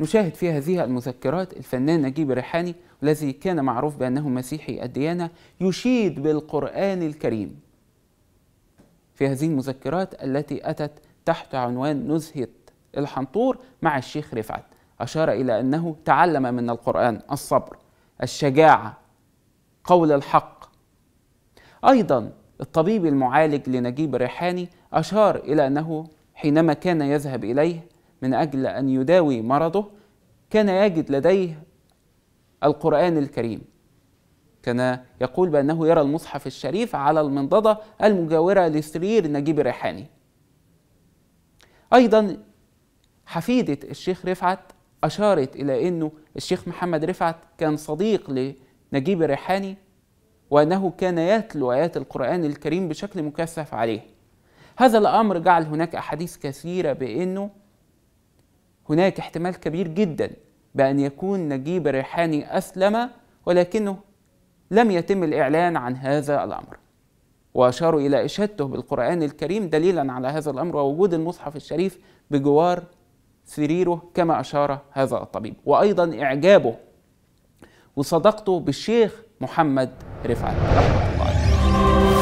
نشاهد في هذه المذكرات الفنان نجيب ريحاني الذي كان معروف بأنه مسيحي الديانة يشيد بالقرآن الكريم في هذه المذكرات التي أتت تحت عنوان نزهة الحنطور مع الشيخ رفعت أشار إلى أنه تعلم من القرآن الصبر الشجاعة قول الحق أيضا الطبيب المعالج لنجيب ريحاني أشار إلى أنه حينما كان يذهب إليه من أجل أن يداوي مرضه كان يجد لديه القرآن الكريم كان يقول بأنه يرى المصحف الشريف على المنضدة المجاورة لسرير نجيب الريحاني أيضا حفيدة الشيخ رفعت أشارت إلى أنه الشيخ محمد رفعت كان صديق لنجيب الريحاني وأنه كان يتلو آيات القرآن الكريم بشكل مكثف عليه هذا الأمر جعل هناك أحاديث كثيرة بأنه هناك احتمال كبير جدا بأن يكون نجيب ريحاني أسلم ولكنه لم يتم الإعلان عن هذا الأمر وأشاروا إلى إشادته بالقرآن الكريم دليلا على هذا الأمر ووجود المصحف الشريف بجوار سريره كما أشار هذا الطبيب وأيضا إعجابه وصداقته بالشيخ محمد رفعت رحمه الله